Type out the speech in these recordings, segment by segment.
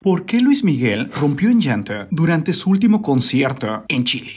¿Por qué Luis Miguel rompió en llanto durante su último concierto en Chile?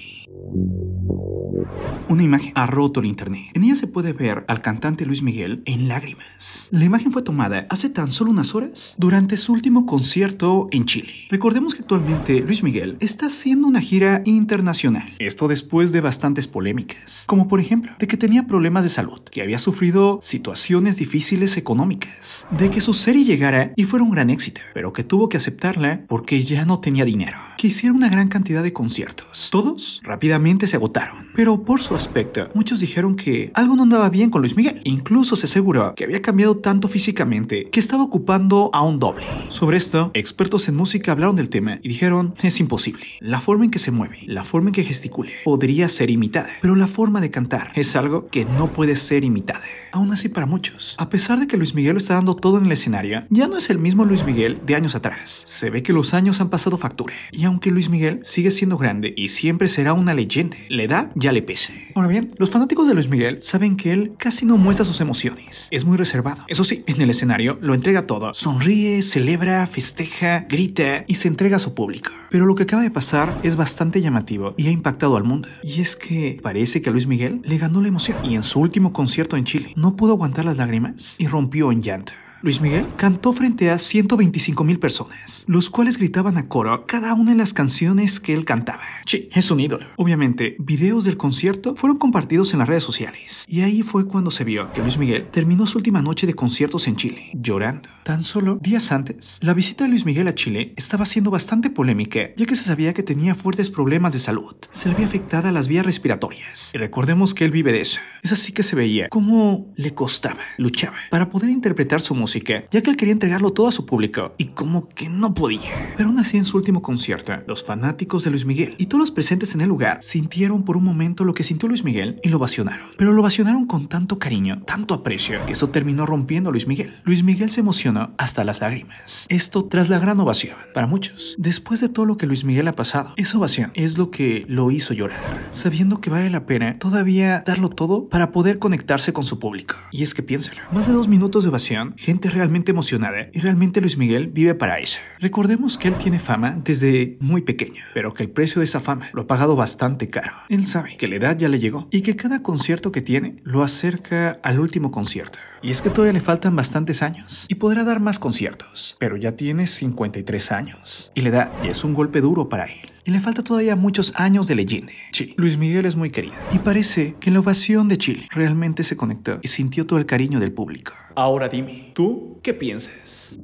una imagen ha roto el internet. En ella se puede ver al cantante Luis Miguel en lágrimas. La imagen fue tomada hace tan solo unas horas durante su último concierto en Chile. Recordemos que actualmente Luis Miguel está haciendo una gira internacional. Esto después de bastantes polémicas, como por ejemplo de que tenía problemas de salud, que había sufrido situaciones difíciles económicas, de que su serie llegara y fuera un gran éxito, pero que tuvo que aceptarla porque ya no tenía dinero que hicieron una gran cantidad de conciertos. Todos rápidamente se agotaron, pero por su aspecto, muchos dijeron que algo no andaba bien con Luis Miguel. Incluso se aseguró que había cambiado tanto físicamente que estaba ocupando a un doble. Sobre esto, expertos en música hablaron del tema y dijeron, es imposible. La forma en que se mueve, la forma en que gesticule, podría ser imitada, pero la forma de cantar es algo que no puede ser imitada. Aún así para muchos, a pesar de que Luis Miguel lo está dando todo en el escenario, ya no es el mismo Luis Miguel de años atrás. Se ve que los años han pasado factura aunque Luis Miguel sigue siendo grande y siempre será una leyenda, la edad ya le pese. Ahora bien, los fanáticos de Luis Miguel saben que él casi no muestra sus emociones, es muy reservado. Eso sí, en el escenario lo entrega todo, sonríe, celebra, festeja, grita y se entrega a su público. Pero lo que acaba de pasar es bastante llamativo y ha impactado al mundo. Y es que parece que a Luis Miguel le ganó la emoción y en su último concierto en Chile no pudo aguantar las lágrimas y rompió en llanto. Luis Miguel cantó frente a 125 mil personas, los cuales gritaban a coro cada una de las canciones que él cantaba. Sí, es un ídolo. Obviamente, videos del concierto fueron compartidos en las redes sociales, y ahí fue cuando se vio que Luis Miguel terminó su última noche de conciertos en Chile, llorando. Tan solo días antes, la visita de Luis Miguel a Chile estaba siendo bastante polémica, ya que se sabía que tenía fuertes problemas de salud, se le había afectada a las vías respiratorias, y recordemos que él vive de eso. Es así que se veía cómo le costaba, luchaba, para poder interpretar su música ya que él quería entregarlo todo a su público y como que no podía. Pero aún así en su último concierto, los fanáticos de Luis Miguel y todos los presentes en el lugar sintieron por un momento lo que sintió Luis Miguel y lo ovacionaron. Pero lo ovacionaron con tanto cariño, tanto aprecio, que eso terminó rompiendo a Luis Miguel. Luis Miguel se emocionó hasta las lágrimas. Esto tras la gran ovación para muchos. Después de todo lo que Luis Miguel ha pasado, esa ovación es lo que lo hizo llorar, sabiendo que vale la pena todavía darlo todo para poder conectarse con su público. Y es que piénselo. más de dos minutos de ovación, gente realmente emocionada y realmente Luis Miguel vive para eso. Recordemos que él tiene fama desde muy pequeño, pero que el precio de esa fama lo ha pagado bastante caro. Él sabe que la edad ya le llegó y que cada concierto que tiene lo acerca al último concierto. Y es que todavía le faltan bastantes años y podrá dar más conciertos, pero ya tiene 53 años y la edad ya es un golpe duro para él y le falta todavía muchos años de leyenda. Sí, Luis Miguel es muy querido y parece que la ovación de Chile realmente se conectó y sintió todo el cariño del público. Ahora dime, ¿tú qué piensas?